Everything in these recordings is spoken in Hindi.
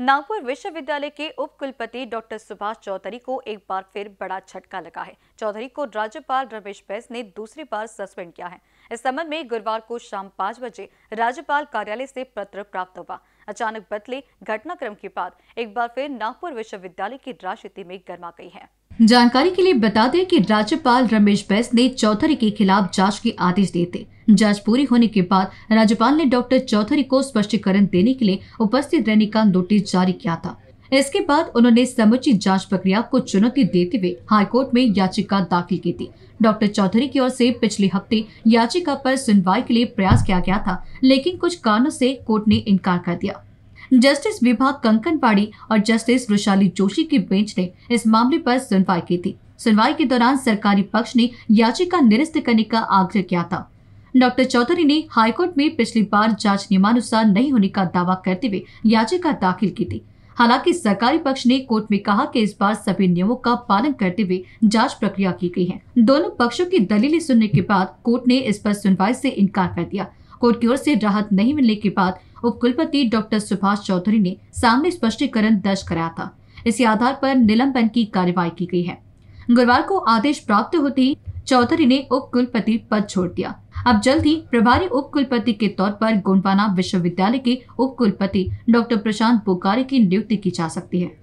नागपुर विश्वविद्यालय के उप कुलपति डॉक्टर सुभाष चौधरी को एक बार फिर बड़ा झटका लगा है चौधरी को राज्यपाल रमेश बैस ने दूसरी बार सस्पेंड किया है इस संबंध में गुरुवार को शाम पाँच बजे राज्यपाल कार्यालय से पत्र प्राप्त हुआ अचानक बदले घटनाक्रम के बाद एक बार फिर नागपुर विश्वविद्यालय की राजनीति में गर्मा गयी है जानकारी के लिए बता दें कि राज्यपाल रमेश बैस ने चौधरी के खिलाफ जांच के आदेश दिए थे जांच पूरी होने के बाद राज्यपाल ने डॉक्टर चौधरी को स्पष्टीकरण देने के लिए उपस्थित रहने का नोटिस जारी किया था इसके बाद उन्होंने समुची जांच प्रक्रिया को चुनौती देते हुए हाईकोर्ट में याचिका दाखिल की थी डॉक्टर चौधरी की ओर से पिछले हफ्ते याचिका पर सुनवाई के लिए प्रयास किया गया था लेकिन कुछ कारणों से कोर्ट ने इनकार कर दिया जस्टिस विभाग कंकनपाड़ी और जस्टिस वृशाली जोशी की बेंच ने इस मामले पर सुनवाई की थी सुनवाई के दौरान सरकारी पक्ष ने याचिका निरस्त करने का आग्रह किया था डॉक्टर चौधरी ने हाईकोर्ट में पिछली बार जांच नियमानुसार नहीं होने का दावा करते हुए याचिका दाखिल की थी हालांकि सरकारी पक्ष ने कोर्ट में कहा कि इस बार सभी नियमों का पालन करते हुए जांच प्रक्रिया की गई है दोनों पक्षों की दलीलें सुनने के बाद कोर्ट ने इस पर सुनवाई से इनकार कर दिया कोर्ट की ओर से राहत नहीं मिलने के बाद उपकुलपति डॉक्टर सुभाष चौधरी ने सामने स्पष्टीकरण दर्ज कराया था इसी आधार पर निलंबन की कार्यवाही की गई है गुरुवार को आदेश प्राप्त होते ही चौधरी ने उपकुलपति पद छोड़ दिया अब जल्द ही प्रभारी उपकुलपति के तौर पर गोंडवाना विश्वविद्यालय के उपकुलपति डॉक्टर प्रशांत बोकारे की नियुक्ति की जा सकती है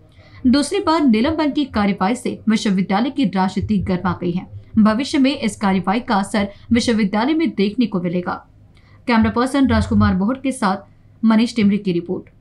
दूसरी बार निलंबन की कार्यवाही से विश्वविद्यालय की राजनीति गर्मा गई है भविष्य में इस कार्यवाही का असर विश्वविद्यालय में देखने को मिलेगा कैमरा पर्सन राजकुमार बोहट के साथ मनीष टिमरी की रिपोर्ट